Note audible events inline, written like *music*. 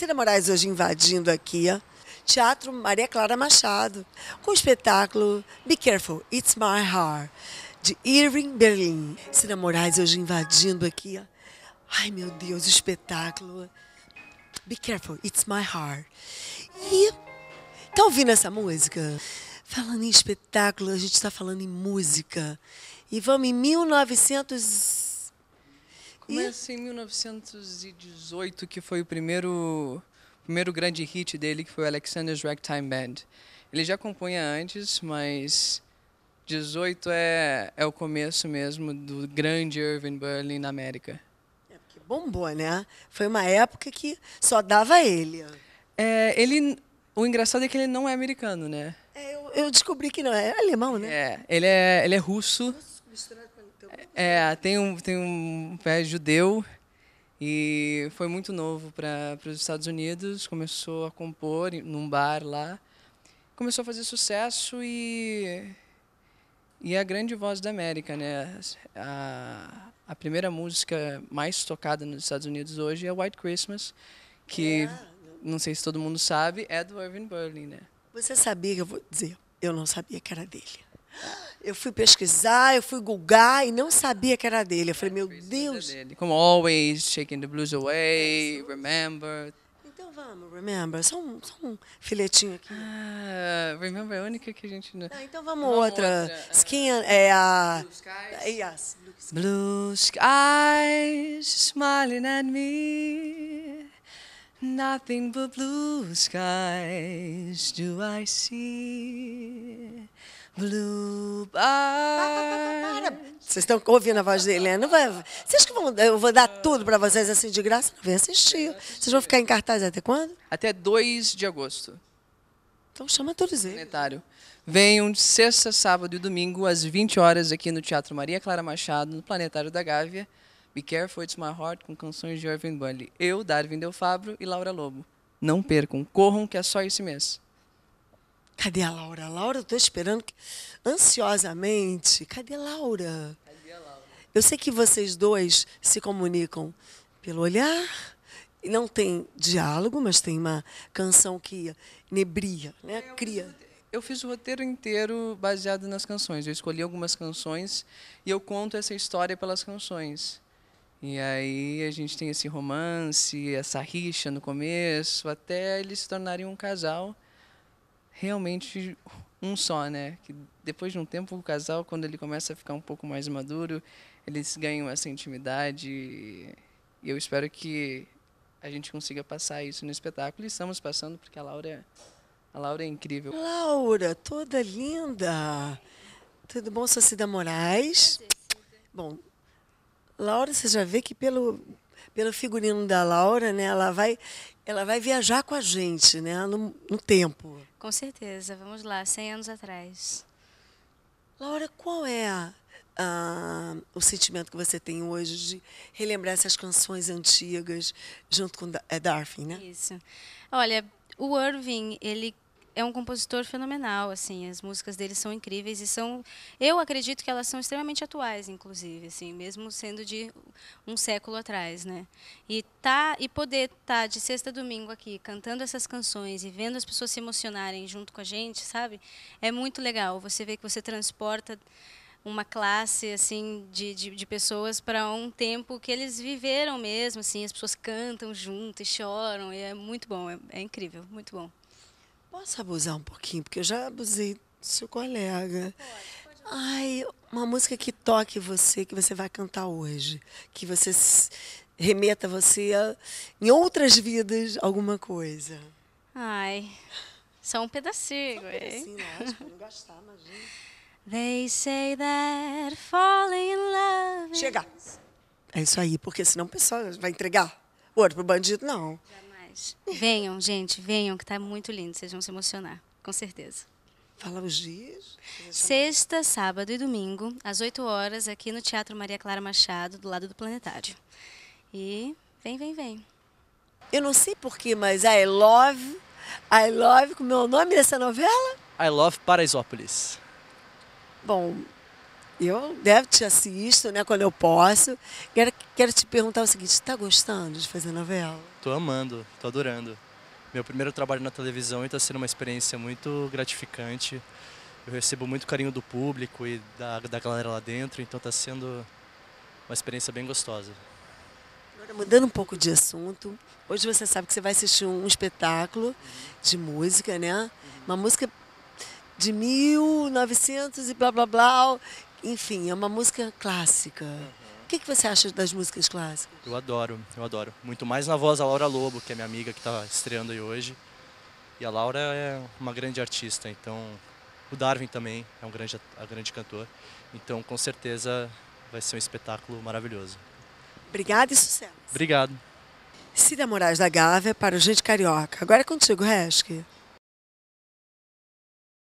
Cida Moraes hoje invadindo aqui, Teatro Maria Clara Machado, com o espetáculo Be Careful, It's My Heart, de Irving Berlin. Cida Moraes hoje invadindo aqui, Ai, meu Deus, o espetáculo. Be Careful, It's My Heart. E tá ouvindo essa música? Falando em espetáculo, a gente está falando em música. E vamos em 1900 Começa e... em assim, 1918, que foi o primeiro, primeiro grande hit dele, que foi o Alexander's Ragtime Band. Ele já compunha antes, mas 18 é, é o começo mesmo do grande Irving Berlin na América. É, porque bombou, né? Foi uma época que só dava ele. É, ele. O engraçado é que ele não é americano, né? É, eu, eu descobri que não é. É alemão, né? É, ele é, ele é russo. russo misturado é, tem um, tem um pé judeu e foi muito novo para os Estados Unidos. Começou a compor num bar lá. Começou a fazer sucesso e, e é a grande voz da América, né? A, a primeira música mais tocada nos Estados Unidos hoje é White Christmas, que é. não sei se todo mundo sabe, é do Irving Berlin, né? Você sabia que eu vou dizer? Eu não sabia que era dele eu fui pesquisar, eu fui googar e não sabia que era dele. Eu falei, meu é Deus. Como always, shaking the blues away, remember. Então vamos, remember. Só um, só um filetinho aqui. Ah, remember é a única que a gente não. não ah, então vamos, vamos outra. outra. É. Skin é a. Ah, blue Skies. Blue skies smiling at me. Nothing but blue skies do I see. Blue Bar. Vocês estão ouvindo a voz dele, né? Não vai, vocês que vão. Eu vou dar tudo para vocês assim de graça. Não vem assistir. Vocês vão ficar em cartaz até quando? Até 2 de agosto. Então chama todos eles. Planetário. Venham de sexta, sábado e domingo, às 20 horas, aqui no Teatro Maria Clara Machado, no Planetário da Gávea. Be Careful It's My Heart, com canções de Irving Bundy. Eu, Darwin Del Fabro e Laura Lobo. Não percam, corram que é só esse mês. Cadê a Laura? Laura, eu estou esperando ansiosamente. Cadê a Laura? Cadê a Laura? Eu sei que vocês dois se comunicam pelo olhar. Não tem diálogo, mas tem uma canção que nebria, né? Cria. Eu fiz o roteiro inteiro baseado nas canções. Eu escolhi algumas canções e eu conto essa história pelas canções. E aí a gente tem esse romance, essa rixa no começo, até eles se tornarem um casal realmente um só, né? Que depois de um tempo o casal, quando ele começa a ficar um pouco mais maduro, eles ganham essa intimidade. E eu espero que a gente consiga passar isso no espetáculo e estamos passando porque a Laura, a Laura é incrível. Laura, toda linda. Tudo bom, Sacida Moraes? Prazer, Cida. Bom, Laura, você já vê que pelo pelo figurino da Laura, né? Ela vai, ela vai viajar com a gente, né? No, no tempo. Com certeza. Vamos lá, 100 anos atrás. Laura, qual é a, a, o sentimento que você tem hoje de relembrar essas canções antigas junto com é Darwin, né? Isso. Olha, o Irving, ele é um compositor fenomenal, assim, as músicas dele são incríveis e são, eu acredito que elas são extremamente atuais, inclusive, assim, mesmo sendo de um século atrás, né? E tá e poder estar tá de sexta a domingo aqui cantando essas canções e vendo as pessoas se emocionarem junto com a gente, sabe? É muito legal. Você vê que você transporta uma classe assim de, de, de pessoas para um tempo que eles viveram mesmo assim as pessoas cantam junto e choram e é muito bom é, é incrível muito bom Posso abusar um pouquinho? Porque eu já abusei do seu colega. Pode, pode Ai, uma música que toque você, que você vai cantar hoje. Que você remeta você a, em outras vidas alguma coisa. Ai, só um pedacinho. Só um pedacinho, né? acho, que não gastar, They say that falling in love Chega! É isso aí, porque senão o pessoal vai entregar o outro pro bandido, não. Já demais. *laughs* Venham, gente, venham, que está muito lindo. Vocês vão se emocionar, com certeza. Fala os dias. Sexta, sábado e domingo, às 8 horas, aqui no Teatro Maria Clara Machado, do lado do Planetário. E vem, vem, vem. Eu não sei porquê, mas I Love, I Love, como é o nome dessa novela? I Love Paraisópolis. Bom, eu devo te assistir, né, quando eu posso. Quero, quero te perguntar o seguinte, você está gostando de fazer novela? Tô amando, tô adorando. Meu primeiro trabalho na televisão está sendo uma experiência muito gratificante. Eu recebo muito carinho do público e da, da galera lá dentro, então está sendo uma experiência bem gostosa. Agora, mudando um pouco de assunto, hoje você sabe que você vai assistir um espetáculo de música, né? Uma música de 1900 e blá blá blá, enfim, é uma música clássica. Uhum. O que, que você acha das músicas clássicas? Eu adoro, eu adoro. Muito mais na voz da Laura Lobo, que é minha amiga que está estreando aí hoje. E a Laura é uma grande artista, então o Darwin também é um grande, a grande cantor. Então, com certeza, vai ser um espetáculo maravilhoso. Obrigada e sucesso. Obrigado. Cida Moraes da Gávea para o Gente Carioca. Agora é contigo, Resch.